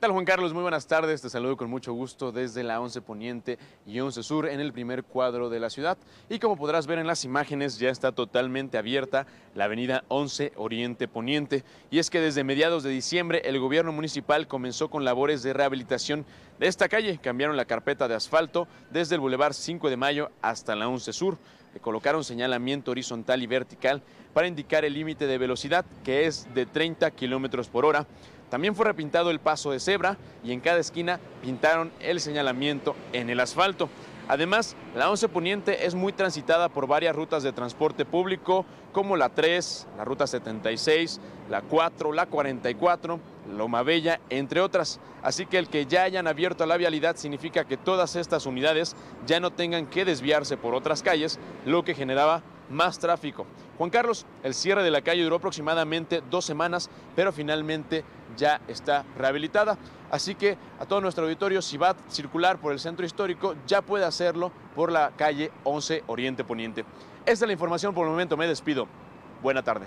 ¿Qué tal Juan Carlos? Muy buenas tardes, te saludo con mucho gusto desde la 11 Poniente y 11 Sur en el primer cuadro de la ciudad. Y como podrás ver en las imágenes ya está totalmente abierta la avenida 11 Oriente Poniente. Y es que desde mediados de diciembre el gobierno municipal comenzó con labores de rehabilitación de esta calle. Cambiaron la carpeta de asfalto desde el Boulevard 5 de Mayo hasta la 11 Sur colocaron señalamiento horizontal y vertical para indicar el límite de velocidad, que es de 30 kilómetros por hora. También fue repintado el paso de cebra y en cada esquina pintaron el señalamiento en el asfalto. Además, la 11 Poniente es muy transitada por varias rutas de transporte público, como la 3, la ruta 76, la 4, la 44, Loma Bella, entre otras. Así que el que ya hayan abierto la vialidad significa que todas estas unidades ya no tengan que desviarse por otras calles, lo que generaba más tráfico. Juan Carlos, el cierre de la calle duró aproximadamente dos semanas, pero finalmente ya está rehabilitada. Así que a todo nuestro auditorio, si va a circular por el centro histórico, ya puede hacerlo por la calle 11 Oriente Poniente. Esta es la información por el momento, me despido. Buena tarde.